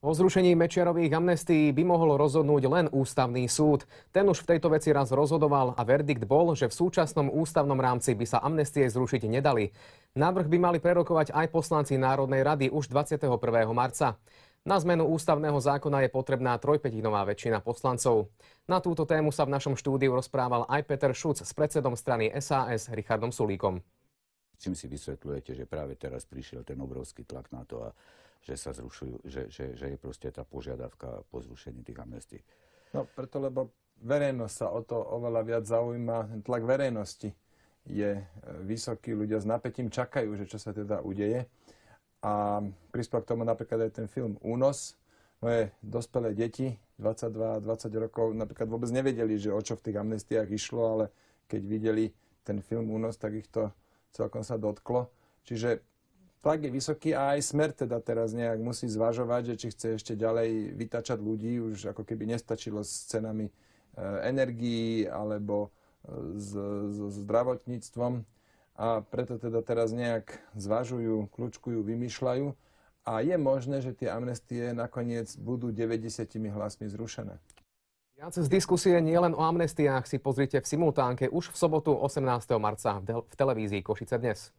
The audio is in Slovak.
O zrušení Mečiarových amnestií by mohol rozhodnúť len ústavný súd. Ten už v tejto veci raz rozhodoval a verdikt bol, že v súčasnom ústavnom rámci by sa amnestie zrušiť nedali. Návrh by mali prerokovať aj poslanci Národnej rady už 21. marca. Na zmenu ústavného zákona je potrebná trojpetinová väčšina poslancov. Na túto tému sa v našom štúdiu rozprával aj Peter Šuc s predsedom strany SAS Richardom Sulíkom čím si vysvetľujete, že práve teraz prišiel ten obrovský tlak na to a že sa zrušujú, že, že, že je proste tá požiadavka po zrušení tých amnestí? No preto, lebo verejnosť sa o to oveľa viac zaujíma, tlak verejnosti je e, vysoký, ľudia s napätím čakajú, že čo sa teda udeje. A prispel k tomu napríklad aj ten film Únos. Moje dospelé deti, 22-20 rokov, napríklad vôbec nevedeli, že o čo v tých amnestiách išlo, ale keď videli ten film Únos, tak ich to celkom sa dotklo. Čiže tlak je vysoký a aj smer teda teraz nejak musí zvažovať, že či chce ešte ďalej vytačať ľudí, už ako keby nestačilo s cenami e, eh, energií alebo eh, s, s zdravotníctvom a preto teda teraz nejak zvažujú, kľúčkujú, vymýšľajú a je možné, že tie amnestie nakoniec budú 90 hlasmi zrušené. Viac z diskusie nielen o amnestiách si pozrite v simultánke už v sobotu 18. marca v televízii Košice dnes.